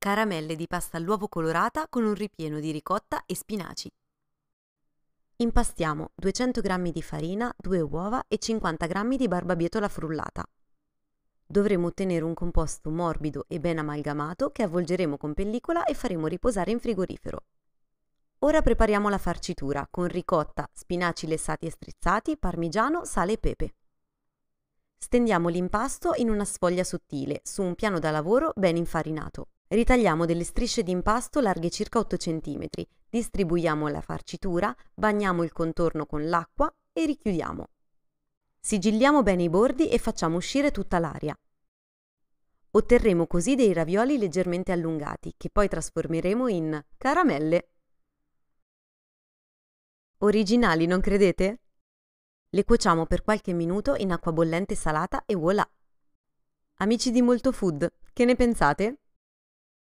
Caramelle di pasta all'uovo colorata con un ripieno di ricotta e spinaci. Impastiamo 200 g di farina, 2 uova e 50 g di barbabietola frullata. Dovremo ottenere un composto morbido e ben amalgamato che avvolgeremo con pellicola e faremo riposare in frigorifero. Ora prepariamo la farcitura con ricotta, spinaci lessati e strizzati, parmigiano, sale e pepe. Stendiamo l'impasto in una sfoglia sottile su un piano da lavoro ben infarinato. Ritagliamo delle strisce di impasto larghe circa 8 cm, distribuiamo la farcitura, bagniamo il contorno con l'acqua e richiudiamo. Sigilliamo bene i bordi e facciamo uscire tutta l'aria. Otterremo così dei ravioli leggermente allungati, che poi trasformeremo in caramelle. Originali, non credete? Le cuociamo per qualche minuto in acqua bollente salata e voilà! Amici di Molto Food, che ne pensate?